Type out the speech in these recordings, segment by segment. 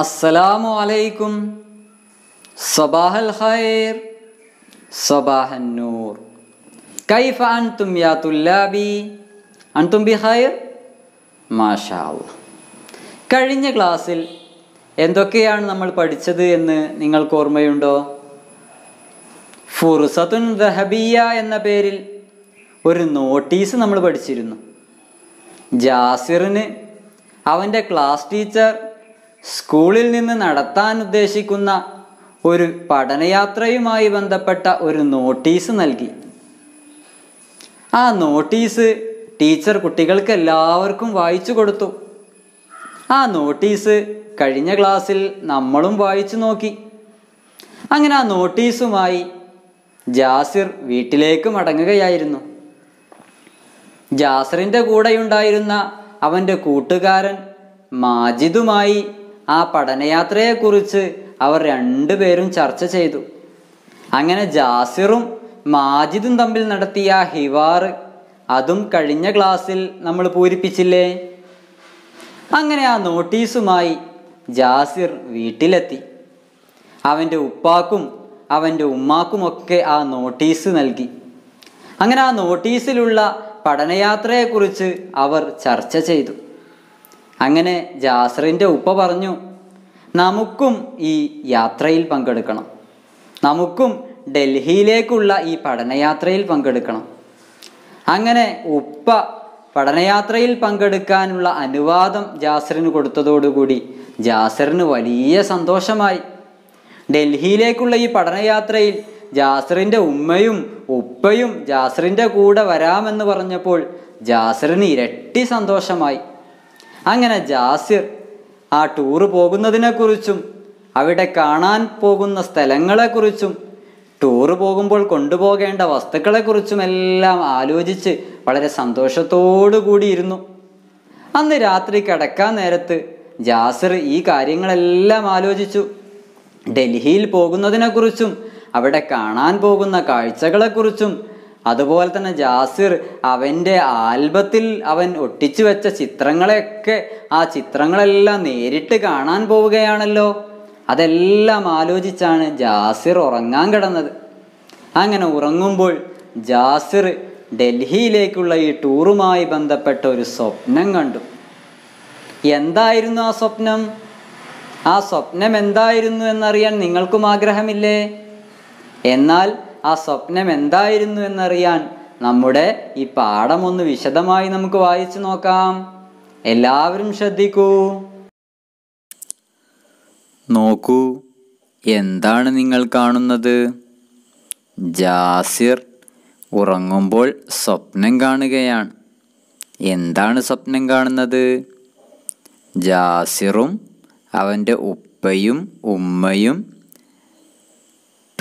അസ്സലാമു അലൈക്കും സബാഹൽ ഖൈർ സബാഹൻ നൂർ കൈഫ അൻതും യാ തുല്ലാബി അൻതും ബി ഖൈർ മാഷാ കഴിഞ്ഞ ക്ലാസ്സിൽ എന്തൊക്കെയാണ് നമ്മൾ പഠിച്ചത് എന്ന് നിങ്ങൾക്ക് ഓർമ്മയുണ്ടോ ഫുർസത്തുൻ ദഹബിയ എന്ന പേരിൽ ഒരു നോട്ടീസ് നമ്മൾ പഠിച്ചിരുന്നു ജാസിറിന് അവൻ്റെ ക്ലാസ് ടീച്ചർ സ്കൂളിൽ നിന്ന് നടത്താൻ ഉദ്ദേശിക്കുന്ന ഒരു പഠനയാത്രയുമായി ബന്ധപ്പെട്ട ഒരു നോട്ടീസ് നൽകി ആ നോട്ടീസ് ടീച്ചർ കുട്ടികൾക്ക് എല്ലാവർക്കും വായിച്ചു കൊടുത്തു ആ നോട്ടീസ് കഴിഞ്ഞ ക്ലാസ്സിൽ നമ്മളും വായിച്ചു നോക്കി അങ്ങനെ ആ നോട്ടീസുമായി ജാസിർ വീട്ടിലേക്ക് മടങ്ങുകയായിരുന്നു ജാസിറിൻ്റെ കൂടെയുണ്ടായിരുന്ന അവൻ്റെ കൂട്ടുകാരൻ മാജിദുമായി ആ പഠനയാത്രയെക്കുറിച്ച് അവർ രണ്ടുപേരും ചർച്ച ചെയ്തു അങ്ങനെ ജാസിറും മാജിദും തമ്മിൽ നടത്തിയ ഹിവാർ അതും കഴിഞ്ഞ ക്ലാസ്സിൽ നമ്മൾ പൂരിപ്പിച്ചില്ലേ അങ്ങനെ ആ നോട്ടീസുമായി ജാസിർ വീട്ടിലെത്തി അവൻ്റെ ഉപ്പാക്കും അവൻ്റെ ഉമ്മാക്കുമൊക്കെ ആ നോട്ടീസ് നൽകി അങ്ങനെ ആ നോട്ടീസിലുള്ള പഠനയാത്രയെക്കുറിച്ച് അവർ ചർച്ച ചെയ്തു അങ്ങനെ ജാസറിൻ്റെ ഉപ്പ പറഞ്ഞു നമുക്കും ഈ യാത്രയിൽ പങ്കെടുക്കണം നമുക്കും ഡൽഹിയിലേക്കുള്ള ഈ പഠനയാത്രയിൽ പങ്കെടുക്കണം അങ്ങനെ ഉപ്പ പഠനയാത്രയിൽ പങ്കെടുക്കാനുള്ള അനുവാദം ജാസറിന് കൊടുത്തതോടുകൂടി ജാസറിന് വലിയ സന്തോഷമായി ഡൽഹിയിലേക്കുള്ള ഈ പഠനയാത്രയിൽ ജാസറിൻ്റെ ഉമ്മയും ഉപ്പയും ജാസറിൻ്റെ കൂടെ വരാമെന്ന് പറഞ്ഞപ്പോൾ ജാസറിന് ഇരട്ടി സന്തോഷമായി അങ്ങനെ ജാസിർ ആ ടൂറ് പോകുന്നതിനെക്കുറിച്ചും അവിടെ കാണാൻ പോകുന്ന സ്ഥലങ്ങളെക്കുറിച്ചും ടൂറ് പോകുമ്പോൾ കൊണ്ടുപോകേണ്ട എല്ലാം ആലോചിച്ച് വളരെ സന്തോഷത്തോടു കൂടിയിരുന്നു അന്ന് രാത്രി കിടക്കാൻ നേരത്ത് ജാസിർ ഈ കാര്യങ്ങളെല്ലാം ആലോചിച്ചു ഡൽഹിയിൽ പോകുന്നതിനെക്കുറിച്ചും അവിടെ കാണാൻ പോകുന്ന കാഴ്ചകളെക്കുറിച്ചും അതുപോലെ തന്നെ ജാസിർ അവൻ്റെ ആൽബത്തിൽ അവൻ ഒട്ടിച്ചു വെച്ച ചിത്രങ്ങളെയൊക്കെ ആ ചിത്രങ്ങളെല്ലാം നേരിട്ട് കാണാൻ പോവുകയാണല്ലോ അതെല്ലാം ആലോചിച്ചാണ് ജാസിർ ഉറങ്ങാൻ കിടന്നത് അങ്ങനെ ഉറങ്ങുമ്പോൾ ജാസിർ ഡൽഹിയിലേക്കുള്ള ഈ ടൂറുമായി ബന്ധപ്പെട്ട ഒരു സ്വപ്നം കണ്ടു എന്തായിരുന്നു ആ സ്വപ്നം ആ സ്വപ്നം എന്തായിരുന്നു എന്നറിയാൻ നിങ്ങൾക്കും ആഗ്രഹമില്ലേ എന്നാൽ ആ സ്വപ്നം എന്തായിരുന്നു എന്നറിയാൻ നമ്മുടെ ഈ പാഠം ഒന്ന് വിശദമായി നമുക്ക് വായിച്ചു നോക്കാം എല്ലാവരും ശ്രദ്ധിക്കൂ നോക്കൂ എന്താണ് നിങ്ങൾ കാണുന്നത് ജാസിർ ഉറങ്ങുമ്പോൾ സ്വപ്നം കാണുകയാണ് എന്താണ് സ്വപ്നം കാണുന്നത് ജാസിറും അവൻ്റെ ഉപ്പയും ഉമ്മയും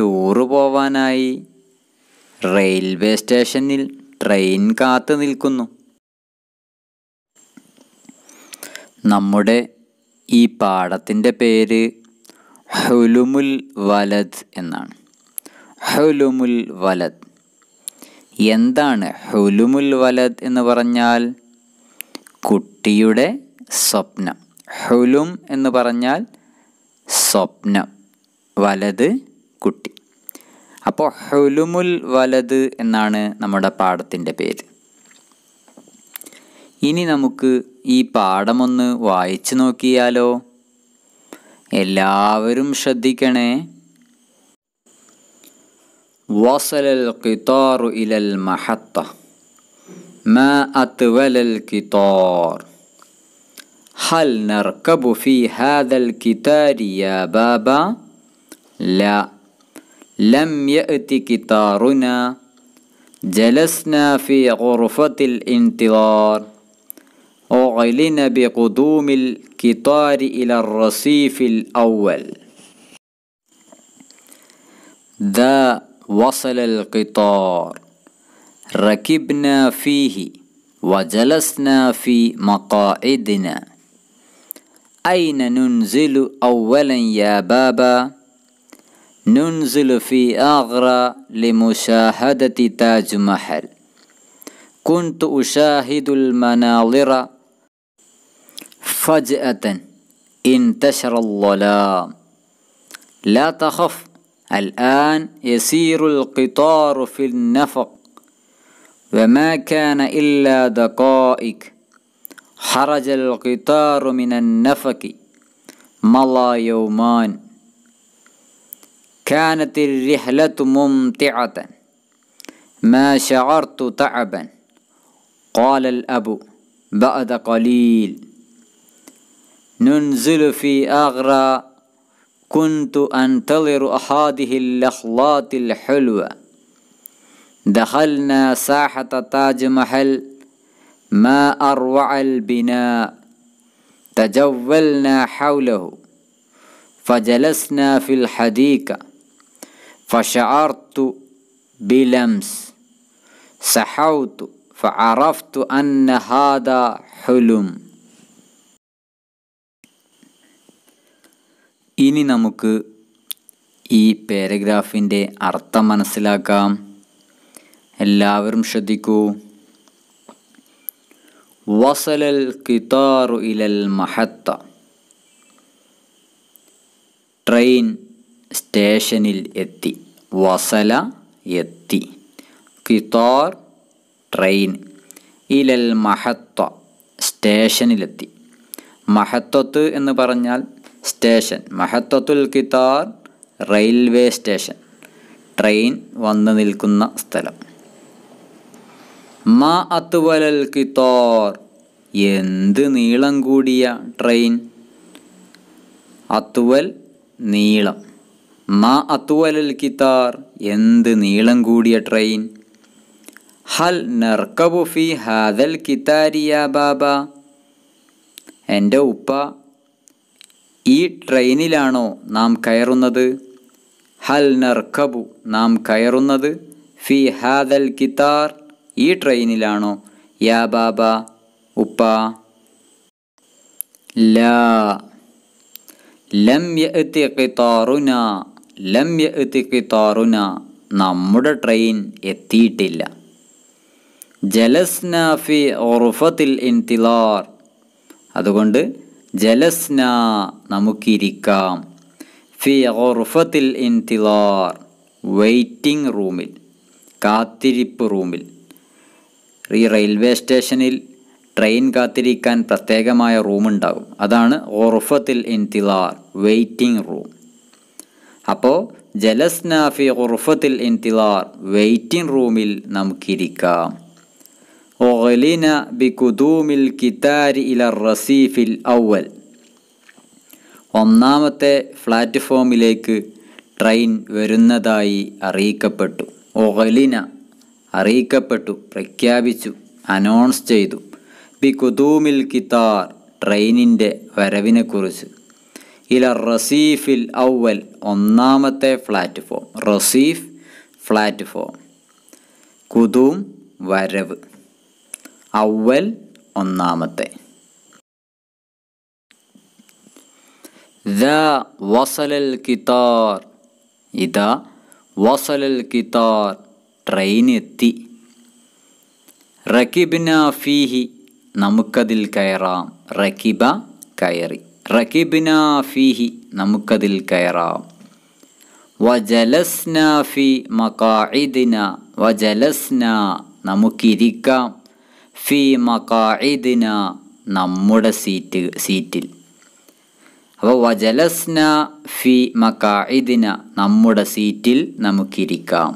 ടൂറ് പോവാനായി റെയിൽവേ സ്റ്റേഷനിൽ ട്രെയിൻ കാത്തു നിൽക്കുന്നു നമ്മുടെ ഈ പാടത്തിൻ്റെ പേര് ഹുലുമുൽ വലദ് എന്നാണ് ഹുലുമുൽ വലദ് എന്താണ് ഹുലുമുൽ വലദ് എന്ന് പറഞ്ഞാൽ കുട്ടിയുടെ സ്വപ്നം ഹുലും എന്ന് പറഞ്ഞാൽ സ്വപ്നം വലത് കുട്ടി അപ്പോൾ ഹുലുമുൽ വലത് എന്നാണ് നമ്മുടെ പാഠത്തിൻ്റെ പേര് ഇനി നമുക്ക് ഈ പാഠമൊന്ന് വായിച്ചു നോക്കിയാലോ എല്ലാവരും ശ്രദ്ധിക്കണേ وصل القطار إلى المحطة ما أطول القطار هل نركب في هذا القطار يا بابا؟ لا لم يأت كتارنا جلسنا في غرفة الانتظار أعلن بقدوم القطار إلى الرصيف الأول ذا وصل القطار ركبنا فيه وجلسنا في مقاعدنا أين ننزل أولا يا بابا؟ ننزل في آغرا لمشاهدة تاج محل كنت أشاهد المناظر فجأة انتشر الظلام لا تخف الآن يسير القطار في النفق وما كان إلا دقائق خرج القطار من النفق مضى يومان كانت الرحلة ممتعة ما شعرت تعبا قال الأب بعد قليل ننزل في أغرى كنت أنتظر هذه اللحظات الحلوة دخلنا ساحة تاج محل ما أروع البناء تجولنا حوله فجلسنا في الحديقه ഫഷാർത്തു ബിലംസ് സഹൗത്തു ഫഅറഫ്തു അന്ന ഹാദ ഹുലും ഇനി നമുക്ക് ഈ പാരഗ്രാഫിൻ്റെ അർത്ഥം മനസ്സിലാക്കാം എല്ലാവരും ശ്രദ്ധിക്കൂ وصل القطار إلى المحطة ട്രെയിൻ സ്റ്റേഷനിൽ എത്തി വസല എത്തി കിതോർ ട്രെയിൻ ഇലൽ മഹത്വ സ്റ്റേഷനിലെത്തി മഹത്വത്ത് എന്ന് പറഞ്ഞാൽ സ്റ്റേഷൻ മഹത്വത്തുൽ കിതാർ റെയിൽവേ സ്റ്റേഷൻ ട്രെയിൻ വന്നു നിൽക്കുന്ന സ്ഥലം മാ അത്വലൽ കിതോർ എന്ത് നീളം കൂടിയ ട്രെയിൻ അത്വൽ നീളം മാ അൽ കിതാർ എന്ത് നീളം കൂടിയ ട്രെയിൻ ഹൽ നർക്കബുഫി ഹാദൽ കിതാരിയ ബാബ എൻ്റെ ഉപ്പ ഈ ട്രെയിനിലാണോ നാം കയറുന്നത് ഹൽ നർക്കബു നാം കയറുന്നത് ഫി ഹാദൽ കിതാർ ഈ ട്രെയിനിലാണോ യാ ബാബ ഉപ്പ ലാ ലം യഅതി ഖിതാറുനാ ലം എത്തിക്ക് നമ്മുടെ ട്രെയിൻ എത്തിയിട്ടില്ല ജലസ്നാഫി ഓർഫത്തിൽ ഇൻതിലാർ അതുകൊണ്ട് ജലസ്ന നമുക്കിരിക്കാം ഫി ഓർഫത്തിൽ ഇൻതിലാർ വെയിറ്റിംഗ് റൂമിൽ കാത്തിരിപ്പ് റൂമിൽ ഈ റെയിൽവേ സ്റ്റേഷനിൽ ട്രെയിൻ കാത്തിരിക്കാൻ പ്രത്യേകമായ റൂമുണ്ടാകും അതാണ് ഓർഫത്തിൽ ഇൻതിലാർ വെയിറ്റിംഗ് റൂം അപ്പോൾ ജലസ്നാഫി ഉറുഫത്തിൽ ഇൻതിലാർ വെയിറ്റിംഗ് റൂമിൽ നമുക്കിരിക്കാം ഒലിന ബി കുതൂമിൽ കിതാരി ഇല റസീഫിൽ ഔവൽ ഒന്നാമത്തെ പ്ലാറ്റ്ഫോമിലേക്ക് ട്രെയിൻ വരുന്നതായി അറിയിക്കപ്പെട്ടു ഒഹലിന അറിയിക്കപ്പെട്ടു പ്രഖ്യാപിച്ചു അനൗൺസ് ചെയ്തു ബി കുതൂമിൽ കിതാർ ട്രെയിനിൻ്റെ വരവിനെക്കുറിച്ച് ഇല റസീഫിൽ ഔവൽ ഒന്നാമത്തെ പ്ലാറ്റ്ഫോം റസീഫ് പ്ലാറ്റ്ഫോം കുതൂം വരവ് ഔവൽ ഒന്നാമത്തെ ദ വസലൽ കിതാർ ഇതാ വസലൽ കിതാർ ട്രെയിൻ എത്തി റക്കിബിന ഫീഹി നമുക്കതിൽ കയറാം റക്കിബ കയറി റക്കിബ്ന ഫീഹി നമുക്കതിൽ കയറാം വജലസ്ന ഫി മക്കാഇദിന വജലസ്ന നമുക്കിരിക്കാം ഫി മകാഇദിന നമ്മുടെ സീറ്റ് സീറ്റിൽ അപ്പോൾ വജലസ്ന ഫി മകാഇദിന നമ്മുടെ സീറ്റിൽ നമുക്കിരിക്കാം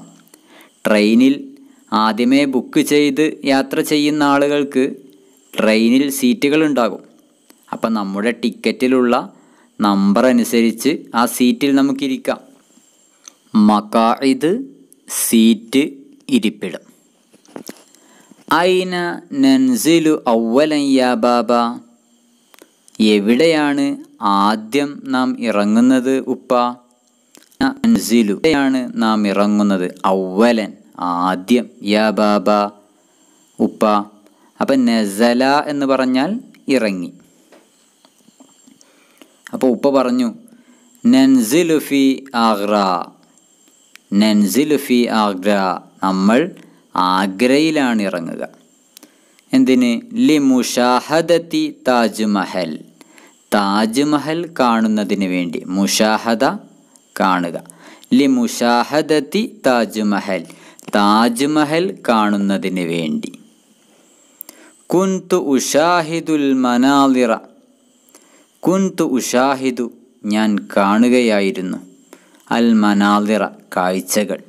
ട്രെയിനിൽ ആദ്യമേ ബുക്ക് ചെയ്ത് യാത്ര ചെയ്യുന്ന ആളുകൾക്ക് ട്രെയിനിൽ സീറ്റുകളുണ്ടാകും അപ്പം നമ്മുടെ ടിക്കറ്റിലുള്ള നമ്പർ അനുസരിച്ച് ആ സീറ്റിൽ നമുക്കിരിക്കാം മകാഇദ് സീറ്റ് ഇരിപ്പിടം ഐന നൻസിലു ഔവലൻ ബാബ എവിടെയാണ് ആദ്യം നാം ഇറങ്ങുന്നത് ഉപ്പ നൻസിലു എവിടെയാണ് നാം ഇറങ്ങുന്നത് ഔവലൻ ആദ്യം യാ ബാബ ഉപ്പ അപ്പം നസല എന്ന് പറഞ്ഞാൽ ഇറങ്ങി അപ്പോൾ ഉപ്പ പറഞ്ഞു ലുഫി ആഗ്ര ലുഫി ആഗ്ര നമ്മൾ ആഗ്രയിലാണ് ഇറങ്ങുക എന്തിന് ലി മുഷാഹദത്തി താജ്മഹൽ താജ്മഹൽ കാണുന്നതിന് വേണ്ടി മുഷാഹദ കാണുക ലി മുഷാഹദത്തി താജ്മഹൽ താജ്മഹൽ കാണുന്നതിന് വേണ്ടി കുന്തു ഉഷാഹിദുൽ മനാലിറ കുന്തു ഉഷാഹിദു ഞാൻ കാണുകയായിരുന്നു അൽ മനാലിറ കാഴ്ചകൾ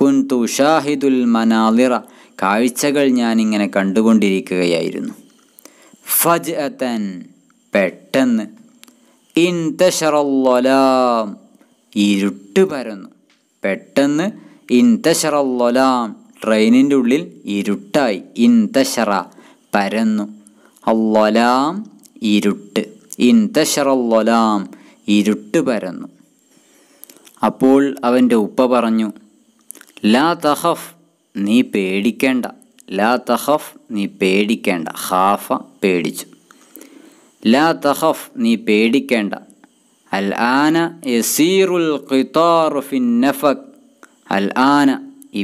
കുന്തു ഉഷാഹിദുൽ മനാലിറ കാഴ്ചകൾ ഞാനിങ്ങനെ കണ്ടുകൊണ്ടിരിക്കുകയായിരുന്നു ഫജ് അതൻ പെട്ടെന്ന് ഇൻതഷറല്ലൊലാം ഇരുട്ട് പരന്നു പെട്ടെന്ന് ഇൻതഷറല്ലൊലാം ട്രെയിനിൻ്റെ ഉള്ളിൽ ഇരുട്ടായി ഇൻതശറ പരന്നു അല്ലൊലാം ഇരുട്ട് ഇന്തശറല്ലൊലാം ഇരുട്ട് പരന്നു അപ്പോൾ അവൻ്റെ ഉപ്പ പറഞ്ഞു ലാ തഹഫ് നീ പേടിക്കേണ്ട ലാ തഹഫ് നീ പേടിക്കേണ്ട ഹാഫ പേടിച്ചു ലാ തഹഫ് നീ പേടിക്കേണ്ട അൽ ആന യസീറുൽ നഫക് അൽ ആന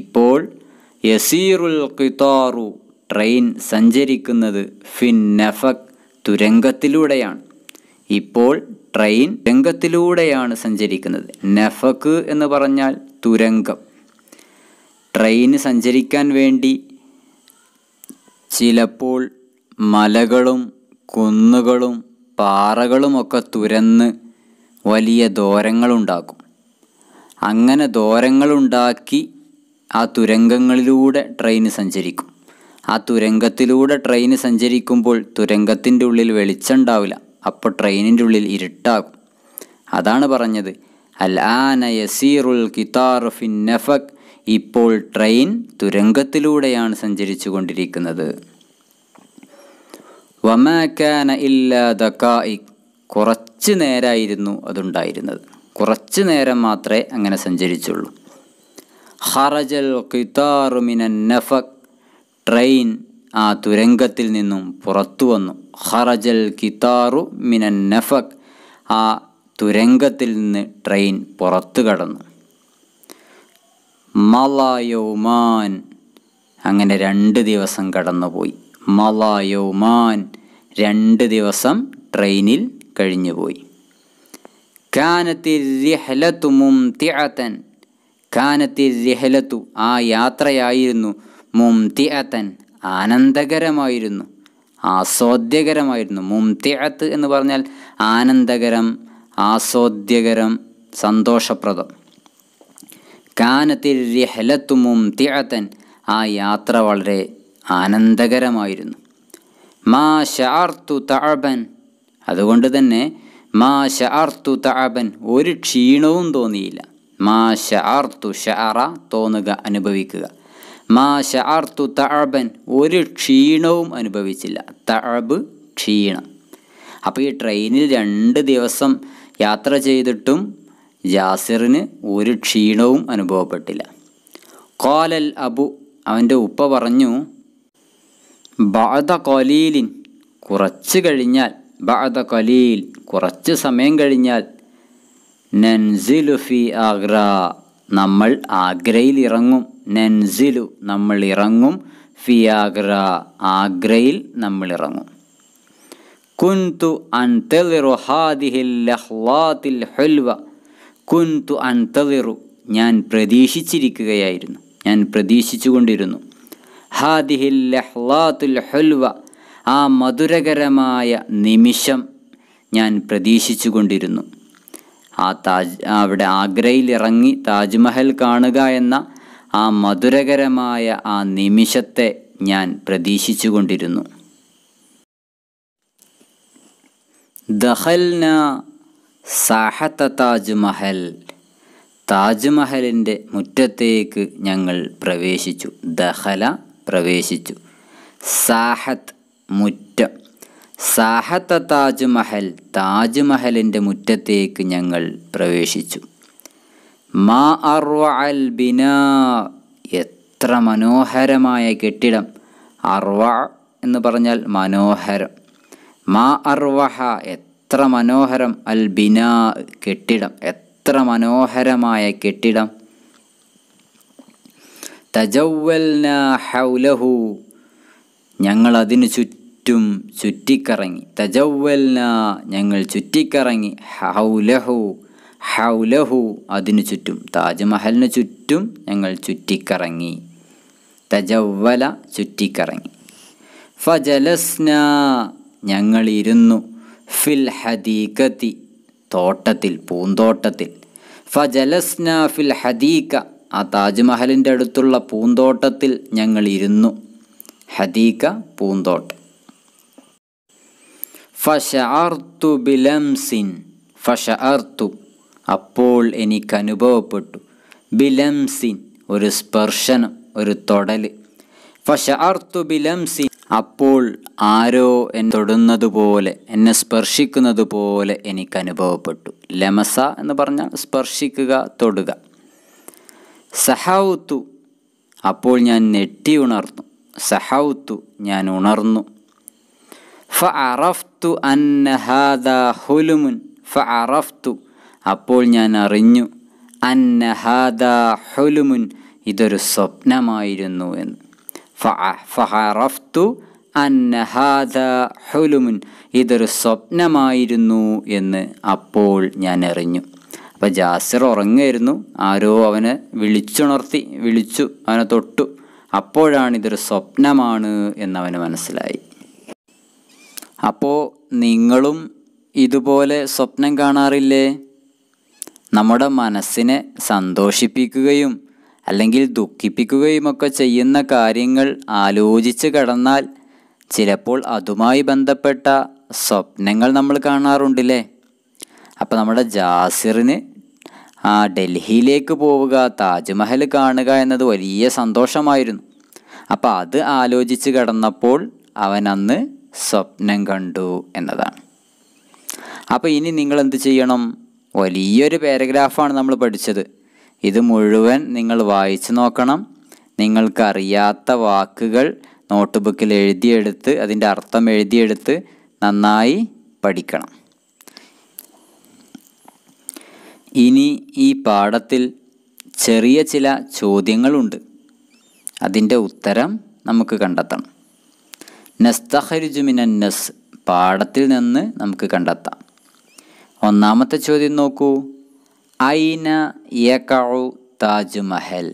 ഇപ്പോൾ യസീറുൽ ഖിത്താറു ട്രെയിൻ സഞ്ചരിക്കുന്നത് ഫിൻ നഫക് തുരങ്കത്തിലൂടെയാണ് ഇപ്പോൾ ട്രെയിൻ തുരങ്കത്തിലൂടെയാണ് സഞ്ചരിക്കുന്നത് നെഫക്ക് എന്ന് പറഞ്ഞാൽ തുരങ്കം ട്രെയിന് സഞ്ചരിക്കാൻ വേണ്ടി ചിലപ്പോൾ മലകളും കുന്നുകളും പാറകളുമൊക്കെ തുരന്ന് വലിയ ദോരങ്ങളുണ്ടാക്കും അങ്ങനെ ദോരങ്ങളുണ്ടാക്കി ആ തുരങ്കങ്ങളിലൂടെ ട്രെയിൻ സഞ്ചരിക്കും ആ തുരങ്കത്തിലൂടെ ട്രെയിൻ സഞ്ചരിക്കുമ്പോൾ തുരങ്കത്തിൻ്റെ ഉള്ളിൽ ഉണ്ടാവില്ല അപ്പോൾ ട്രെയിനിൻ്റെ ഉള്ളിൽ ഇരുട്ടാകും അതാണ് പറഞ്ഞത് അൽ ആന യസീറുൽ കിതാർ ഫിൻ നഫക് ഇപ്പോൾ ട്രെയിൻ തുരങ്കത്തിലൂടെയാണ് സഞ്ചരിച്ചു കൊണ്ടിരിക്കുന്നത് വമാക്കാന ഇല്ലാ കുറച്ച് നേരമായിരുന്നു അതുണ്ടായിരുന്നത് കുറച്ച് നേരം മാത്രമേ അങ്ങനെ സഞ്ചരിച്ചുള്ളൂ ഹറജൽ കിതാറുമിനൻ നഫക് ട്രെയിൻ ആ തുരങ്കത്തിൽ നിന്നും പുറത്തു വന്നു ഹറജൽ കിതാറു മിനൻ നഫക് ആ തുരങ്കത്തിൽ നിന്ന് ട്രെയിൻ പുറത്തു കടന്നു മലായോമാൻ അങ്ങനെ രണ്ട് ദിവസം കടന്നുപോയി മലായോമാൻ രണ്ട് ദിവസം ട്രെയിനിൽ കഴിഞ്ഞുപോയി കാനത്തിഹലത്തു മുംതിഅത്തൻ കാനത്തിഹലത്തു ആ യാത്രയായിരുന്നു മുംതിഅത്തൻ ആനന്ദകരമായിരുന്നു ആസ്വാദ്യകരമായിരുന്നു മുംതിഅത്ത് എന്ന് പറഞ്ഞാൽ ആനന്ദകരം ആസ്വാദ്യകരം സന്തോഷപ്രദം കാനത്തിൽ റിഹലത്തു മുംതിഅത്തൻ ആ യാത്ര വളരെ ആനന്ദകരമായിരുന്നു മാ ഷാർത്തു തഅബൻ അതുകൊണ്ട് തന്നെ മാ ഷാർത്തു തഅബൻ ഒരു ക്ഷീണവും തോന്നിയില്ല മാ ഷാർത്തു ഷാറ തോന്നുക അനുഭവിക്കുക മാ ഷാർത്തു തഅബൻ ഒരു ക്ഷീണവും അനുഭവിച്ചില്ല തഅബ് ക്ഷീണം അപ്പോൾ ഈ ട്രെയിനിൽ രണ്ട് ദിവസം യാത്ര ചെയ്തിട്ടും ജാസിറിന് ഒരു ക്ഷീണവും അനുഭവപ്പെട്ടില്ല കോലൽ അബു അവൻ്റെ ഉപ്പ പറഞ്ഞു ബാധ കൊലീലിൻ കുറച്ച് കഴിഞ്ഞാൽ ബാധ കൊലീൽ കുറച്ച് സമയം കഴിഞ്ഞാൽ നൻസിലുഫി ആഗ്ര നമ്മൾ ആഗ്രയിൽ ഇറങ്ങും നെൻസിലു നമ്മൾ ഇറങ്ങും ഫിയാഗ്ര ആഗ്രയിൽ നമ്മൾ ഇറങ്ങും കുന്തു അൻതലിറു ഹാദിഹിൽ ലഹ്ലാത്തിൽ ഹൽവ കുന്തു അൻതലിറു ഞാൻ പ്രതീക്ഷിച്ചിരിക്കുകയായിരുന്നു ഞാൻ പ്രതീക്ഷിച്ചുകൊണ്ടിരുന്നു ഹാദിഹിൽ ലഹ്ലാത്തുൽ ഹൽവ ആ മധുരകരമായ നിമിഷം ഞാൻ പ്രതീക്ഷിച്ചുകൊണ്ടിരുന്നു ആ താജ് അവിടെ ആഗ്രയിൽ ഇറങ്ങി താജ്മഹൽ കാണുക എന്ന ആ മധുരകരമായ ആ നിമിഷത്തെ ഞാൻ പ്രതീക്ഷിച്ചുകൊണ്ടിരുന്നു ദഹൽന സാഹത്ത താജ്മഹൽ താജ്മഹലിൻ്റെ മുറ്റത്തേക്ക് ഞങ്ങൾ പ്രവേശിച്ചു ദഹല പ്രവേശിച്ചു സാഹത്ത് മുറ്റം സാഹത്ത താജ്മഹൽ താജ്മഹലിൻ്റെ മുറ്റത്തേക്ക് ഞങ്ങൾ പ്രവേശിച്ചു മാ അൽ ബിനാ എത്ര മനോഹരമായ കെട്ടിടം അർവ എന്ന് പറഞ്ഞാൽ മനോഹരം മാ അർവഹ എത്ര മനോഹരം അൽ ബിന കെട്ടിടം എത്ര മനോഹരമായ കെട്ടിടം തജൗവൽന ഹൗലഹു ഞങ്ങൾ അതിനു ചുറ്റും ചുറ്റിക്കറങ്ങി തജൗവൽന ഞങ്ങൾ ചുറ്റിക്കറങ്ങി ഹൗലഹു ഹൗലഹു അതിനു ചുറ്റും താജ്മഹലിന് ചുറ്റും ഞങ്ങൾ ചുറ്റിക്കറങ്ങി തജവല ചുറ്റിക്കറങ്ങി ഫജലസ്ന ഞങ്ങളിരുന്നു ഫിൽ ഹദീകത്തി തോട്ടത്തിൽ പൂന്തോട്ടത്തിൽ ഫജലസ്ന ഫിൽ ഹദീക ആ താജ്മഹലിൻ്റെ അടുത്തുള്ള പൂന്തോട്ടത്തിൽ ഞങ്ങളിരുന്നു ഹദീക പൂന്തോട്ടം ഫഷ ബിലംസിൻ ഫഷ അപ്പോൾ എനിക്കനുഭവപ്പെട്ടു ബിലംസിൻ ഒരു സ്പർശനം ഒരു തൊടൽ ഫഷ അർത്തു ബിലംസിൻ അപ്പോൾ ആരോ എന്നെ തൊടുന്നതുപോലെ എന്നെ സ്പർശിക്കുന്നത് പോലെ എനിക്ക് അനുഭവപ്പെട്ടു ലമസ എന്ന് പറഞ്ഞാൽ സ്പർശിക്കുക തൊടുക സഹൗത്തു അപ്പോൾ ഞാൻ നെട്ടി ഉണർന്നു സഹൗത്തു ഞാൻ ഉണർന്നു ഫ അറഫ്തു അന്ന ഹുലുമുൻ ഫ അറഫ്തു അപ്പോൾ ഞാൻ അറിഞ്ഞു അന്ന ഹുലുമുൻ ഇതൊരു സ്വപ്നമായിരുന്നു എന്ന് ഫഹറഫ്തു അന്ന ഹുലുമുൻ ഇതൊരു സ്വപ്നമായിരുന്നു എന്ന് അപ്പോൾ ഞാൻ അറിഞ്ഞു അപ്പോൾ ജാസിർ ഉറങ്ങായിരുന്നു ആരോ അവനെ വിളിച്ചുണർത്തി വിളിച്ചു അവനെ തൊട്ടു അപ്പോഴാണ് ഇതൊരു സ്വപ്നമാണ് എന്നവന് മനസ്സിലായി അപ്പോൾ നിങ്ങളും ഇതുപോലെ സ്വപ്നം കാണാറില്ലേ നമ്മുടെ മനസ്സിനെ സന്തോഷിപ്പിക്കുകയും അല്ലെങ്കിൽ ദുഃഖിപ്പിക്കുകയുമൊക്കെ ചെയ്യുന്ന കാര്യങ്ങൾ ആലോചിച്ച് കടന്നാൽ ചിലപ്പോൾ അതുമായി ബന്ധപ്പെട്ട സ്വപ്നങ്ങൾ നമ്മൾ കാണാറുണ്ടല്ലേ അപ്പോൾ നമ്മുടെ ജാസിറിന് ആ ഡൽഹിയിലേക്ക് പോവുക താജ്മഹൽ കാണുക എന്നത് വലിയ സന്തോഷമായിരുന്നു അപ്പോൾ അത് ആലോചിച്ച് കടന്നപ്പോൾ അവൻ അന്ന് സ്വപ്നം കണ്ടു എന്നതാണ് അപ്പോൾ ഇനി നിങ്ങൾ എന്ത് ചെയ്യണം വലിയൊരു പാരഗ്രാഫാണ് നമ്മൾ പഠിച്ചത് ഇത് മുഴുവൻ നിങ്ങൾ വായിച്ചു നോക്കണം നിങ്ങൾക്കറിയാത്ത വാക്കുകൾ നോട്ട് ബുക്കിൽ എഴുതിയെടുത്ത് അതിൻ്റെ അർത്ഥം എഴുതിയെടുത്ത് നന്നായി പഠിക്കണം ഇനി ഈ പാഠത്തിൽ ചെറിയ ചില ചോദ്യങ്ങളുണ്ട് അതിൻ്റെ ഉത്തരം നമുക്ക് കണ്ടെത്തണം നസ്തഹരുജുമിനന്നസ് പാഠത്തിൽ നിന്ന് നമുക്ക് കണ്ടെത്താം ഒന്നാമത്തെ ചോദ്യം നോക്കൂ ഐന യക്കാവു താജ്മഹൽ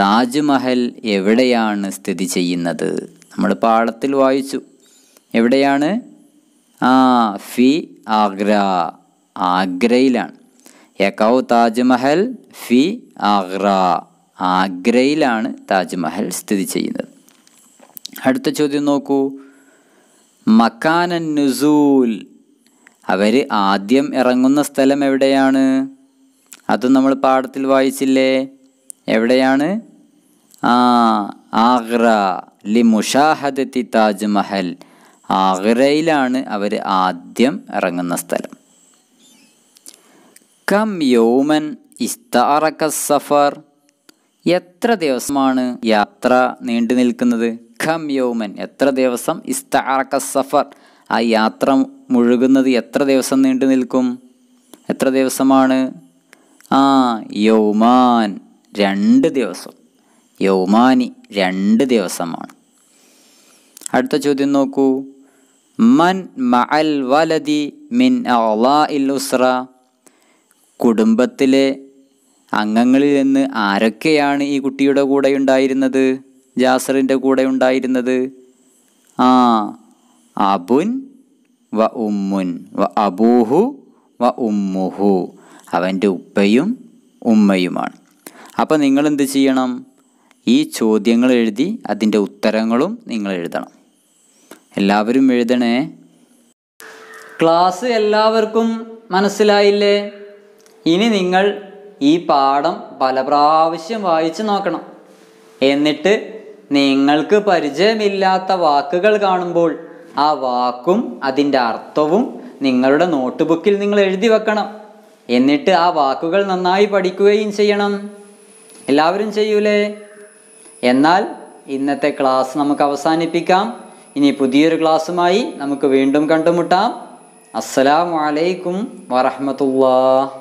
താജ്മഹൽ എവിടെയാണ് സ്ഥിതി ചെയ്യുന്നത് നമ്മൾ പാളത്തിൽ വായിച്ചു എവിടെയാണ് ആ ഫി ആഗ്ര ആഗ്രയിലാണ് യക്കാവു താജ്മഹൽ ഫി ആഗ്ര ആഗ്രയിലാണ് താജ്മഹൽ സ്ഥിതി ചെയ്യുന്നത് അടുത്ത ചോദ്യം നോക്കൂ മക്കാനൻ നുസൂൽ അവർ ആദ്യം ഇറങ്ങുന്ന സ്ഥലം എവിടെയാണ് അത് നമ്മൾ പാഠത്തിൽ വായിച്ചില്ലേ എവിടെയാണ് ആ ആഗ്ര ലി മുഷാഹദത്തി താജ്മഹൽ ആഗ്രയിലാണ് അവർ ആദ്യം ഇറങ്ങുന്ന സ്ഥലം കം യോമൻ ഇസ്താറക്ക സഫർ എത്ര ദിവസമാണ് യാത്ര നീണ്ടു നിൽക്കുന്നത് ഖം യോമൻ എത്ര ദിവസം ഇസ്താറക്ക സഫർ ആ യാത്ര മുഴുകുന്നത് എത്ര ദിവസം നീണ്ടു നിൽക്കും എത്ര ദിവസമാണ് ആ യൗമാൻ രണ്ട് ദിവസം യൗമാനി രണ്ട് ദിവസമാണ് അടുത്ത ചോദ്യം നോക്കൂ മൻ മഅൽ വലതി മിൻ ഉസ്ര കുടുംബത്തിലെ അംഗങ്ങളിൽ നിന്ന് ആരൊക്കെയാണ് ഈ കുട്ടിയുടെ കൂടെ ഉണ്ടായിരുന്നത് ജാസറിൻ്റെ കൂടെ ഉണ്ടായിരുന്നത് ആ അബുൻ വ ഉമ്മുൻ വ അബൂഹു വ ഉമ്മുഹു അവൻ്റെ ഉപ്പയും ഉമ്മയുമാണ് അപ്പോൾ നിങ്ങൾ എന്ത് ചെയ്യണം ഈ ചോദ്യങ്ങൾ എഴുതി അതിൻ്റെ ഉത്തരങ്ങളും നിങ്ങൾ എഴുതണം എല്ലാവരും എഴുതണേ ക്ലാസ് എല്ലാവർക്കും മനസ്സിലായില്ലേ ഇനി നിങ്ങൾ ഈ പാഠം പല പ്രാവശ്യം വായിച്ചു നോക്കണം എന്നിട്ട് നിങ്ങൾക്ക് പരിചയമില്ലാത്ത വാക്കുകൾ കാണുമ്പോൾ ആ വാക്കും അതിൻ്റെ അർത്ഥവും നിങ്ങളുടെ നോട്ട് ബുക്കിൽ നിങ്ങൾ എഴുതി വെക്കണം എന്നിട്ട് ആ വാക്കുകൾ നന്നായി പഠിക്കുകയും ചെയ്യണം എല്ലാവരും ചെയ്യൂലേ എന്നാൽ ഇന്നത്തെ ക്ലാസ് നമുക്ക് അവസാനിപ്പിക്കാം ഇനി പുതിയൊരു ക്ലാസ്സുമായി നമുക്ക് വീണ്ടും കണ്ടുമുട്ടാം അസ്സലാമലൈക്കും വറഹമത്തുള്ള